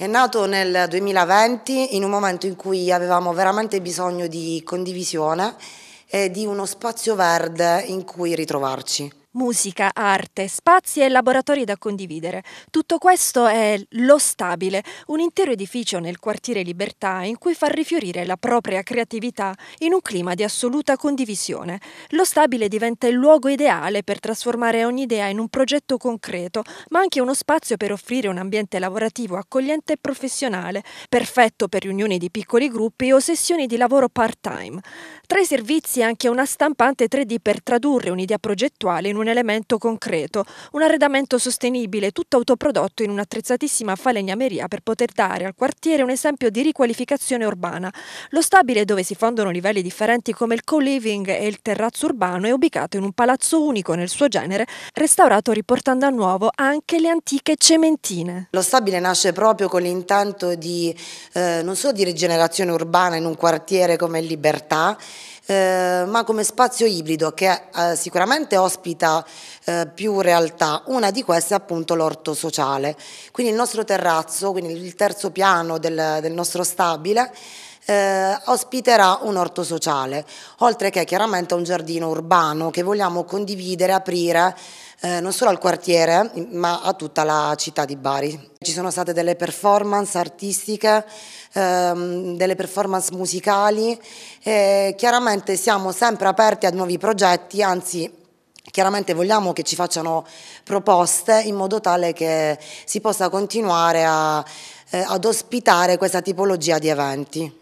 È nato nel 2020 in un momento in cui avevamo veramente bisogno di condivisione e di uno spazio verde in cui ritrovarci musica, arte, spazi e laboratori da condividere. Tutto questo è Lo Stabile, un intero edificio nel quartiere Libertà in cui far rifiorire la propria creatività in un clima di assoluta condivisione. Lo Stabile diventa il luogo ideale per trasformare ogni idea in un progetto concreto, ma anche uno spazio per offrire un ambiente lavorativo accogliente e professionale, perfetto per riunioni di piccoli gruppi o sessioni di lavoro part-time. Tra i servizi anche una stampante 3D per tradurre un'idea progettuale in un un elemento concreto, un arredamento sostenibile, tutto autoprodotto in un'attrezzatissima falegnameria per poter dare al quartiere un esempio di riqualificazione urbana. Lo stabile dove si fondono livelli differenti come il co-living e il terrazzo urbano è ubicato in un palazzo unico nel suo genere, restaurato riportando a nuovo anche le antiche cementine. Lo stabile nasce proprio con l'intento di, eh, non solo di rigenerazione urbana in un quartiere come Libertà, eh, ma come spazio ibrido che eh, sicuramente ospita eh, più realtà, una di queste è appunto l'orto sociale, quindi il nostro terrazzo, quindi il terzo piano del, del nostro stabile, eh, ospiterà un orto sociale, oltre che chiaramente un giardino urbano che vogliamo condividere, aprire eh, non solo al quartiere ma a tutta la città di Bari. Ci sono state delle performance artistiche, ehm, delle performance musicali, eh, chiaramente siamo sempre aperti a nuovi progetti, anzi Chiaramente vogliamo che ci facciano proposte in modo tale che si possa continuare a, eh, ad ospitare questa tipologia di eventi.